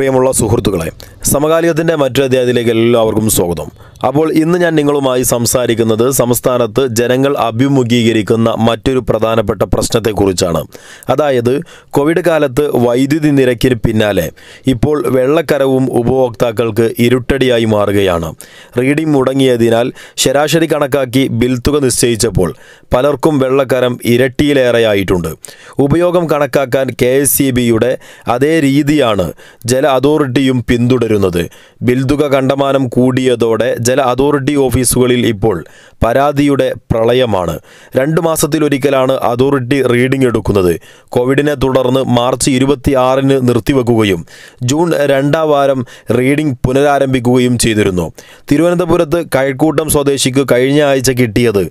പ്രിയമുള്ള സുഹൃത്തുക്കളെ സമകാലികത്തിൻ്റെ മറ്റൊരു അധ്യായത്തിലേക്ക് എല്ലാവർക്കും സ്വാഗതം അപ്പോൾ ഇന്ന് ഞാൻ നിങ്ങളുമായി സംസാരിക്കുന്നത് സംസ്ഥാനത്ത് ജനങ്ങൾ അഭിമുഖീകരിക്കുന്ന മറ്റൊരു പ്രധാനപ്പെട്ട പ്രശ്നത്തെക്കുറിച്ചാണ് അതായത് കോവിഡ് കാലത്ത് വൈദ്യുതി നിരക്കിന് പിന്നാലെ ഇപ്പോൾ വെള്ളക്കരവും ഉപഭോക്താക്കൾക്ക് ഇരുട്ടടിയായി മാറുകയാണ് റീഡിംഗ് മുടങ്ങിയതിനാൽ ശരാശരി കണക്കാക്കി ബിൽ തുക നിശ്ചയിച്ചപ്പോൾ പലർക്കും വെള്ളക്കരം ഇരട്ടിയിലേറെയായിട്ടുണ്ട് ഉപയോഗം കണക്കാക്കാൻ കെ അതേ രീതിയാണ് ജല അതോറിറ്റിയും പിന്തുടരുന്നത് ബിൽതുക കണ്ടമാനം കൂടിയതോടെ ജല അതോറിറ്റി ഓഫീസുകളിൽ ഇപ്പോൾ പരാതിയുടെ പ്രളയമാണ് രണ്ട് മാസത്തിലൊരിക്കലാണ് അതോറിറ്റി റീഡിംഗ് എടുക്കുന്നത് കോവിഡിനെ തുടർന്ന് മാർച്ച് ഇരുപത്തിയാറിന് നിർത്തിവെക്കുകയും ജൂൺ രണ്ടാം വാരം റീഡിംഗ് പുനരാരംഭിക്കുകയും ചെയ്തിരുന്നു തിരുവനന്തപുരത്ത് കഴക്കൂട്ടം സ്വദേശിക്ക് കഴിഞ്ഞ ആഴ്ച കിട്ടിയത്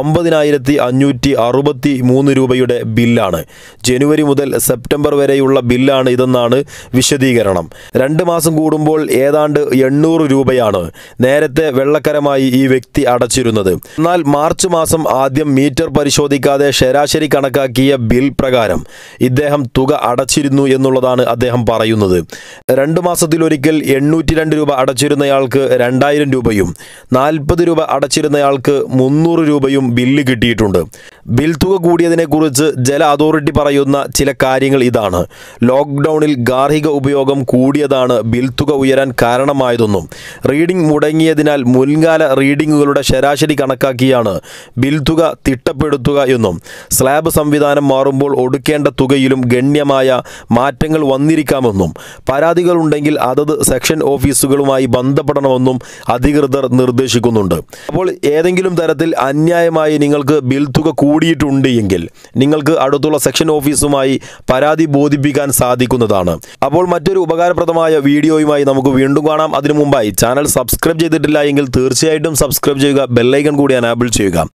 ഒമ്പതിനായിരത്തി അഞ്ഞൂറ്റി അറുപത്തി മൂന്ന് രൂപയുടെ ബില്ലാണ് ജനുവരി മുതൽ സെപ്റ്റംബർ വരെയുള്ള ബില്ലാണ് ഇതെന്നാണ് വിശദീകരണം ശ്രദ്ധിക്കണം രണ്ട് മാസം കൂടുമ്പോൾ ഏതാണ്ട് എണ്ണൂറ് രൂപയാണ് നേരത്തെ വെള്ളക്കരമായി ഈ വ്യക്തി അടച്ചിരുന്നത് എന്നാൽ മാർച്ച് മാസം ആദ്യം മീറ്റർ പരിശോധിക്കാതെ ശരാശരി കണക്കാക്കിയ ബിൽ പ്രകാരം ഇദ്ദേഹം തുക അടച്ചിരുന്നു എന്നുള്ളതാണ് അദ്ദേഹം പറയുന്നത് രണ്ട് മാസത്തിലൊരിക്കൽ എണ്ണൂറ്റി രണ്ട് രൂപ അടച്ചിരുന്നയാൾക്ക് രണ്ടായിരം രൂപയും നാൽപ്പത് രൂപ അടച്ചിരുന്നയാൾക്ക് മുന്നൂറ് രൂപയും ബില്ല് കിട്ടിയിട്ടുണ്ട് ബിൽ തുക കൂടിയതിനെക്കുറിച്ച് ജല അതോറിറ്റി പറയുന്ന ചില കാര്യങ്ങൾ ഇതാണ് ലോക്ക്ഡൗണിൽ ഗാർഹിക ഉപയോഗം കൂടിയതാണ് ബിൽ തുക ഉയരാൻ കാരണമായതെന്നും റീഡിംഗ് മുടങ്ങിയതിനാൽ മുൻകാല റീഡിങ്ങുകളുടെ ശരാശരി കണക്കാക്കിയാണ് ബിൽ തുക തിട്ടപ്പെടുത്തുക എന്നും സ്ലാബ് സംവിധാനം മാറുമ്പോൾ ഒടുക്കേണ്ട തുകയിലും ഗണ്യമായ മാറ്റങ്ങൾ വന്നിരിക്കാമെന്നും പരാതികളുണ്ടെങ്കിൽ അതത് സെക്ഷൻ ഓഫീസുകളുമായി ബന്ധപ്പെടണമെന്നും അധികൃതർ നിർദ്ദേശിക്കുന്നുണ്ട് അപ്പോൾ ഏതെങ്കിലും തരത്തിൽ അന്യായമായി നിങ്ങൾക്ക് ബിൽ തുക കൂടിയിട്ടുണ്ട് എങ്കിൽ നിങ്ങൾക്ക് അടുത്തുള്ള സെക്ഷൻ ഓഫീസുമായി പരാതി ബോധിപ്പിക്കാൻ സാധിക്കുന്നതാണ് അപ്പോൾ മറ്റൊരു ഉപകാരപ്രദമായ വീഡിയോയുമായി നമുക്ക് വീണ്ടും കാണാം അതിനു മുമ്പായി ചാനൽ സബ്സ്ക്രൈബ് ചെയ്തിട്ടില്ല എങ്കിൽ തീർച്ചയായിട്ടും സബ്സ്ക്രൈബ് ചെയ്യുക ബെല്ലൈക്കൺ കൂടി അനാബിൾ ചെയ്യുക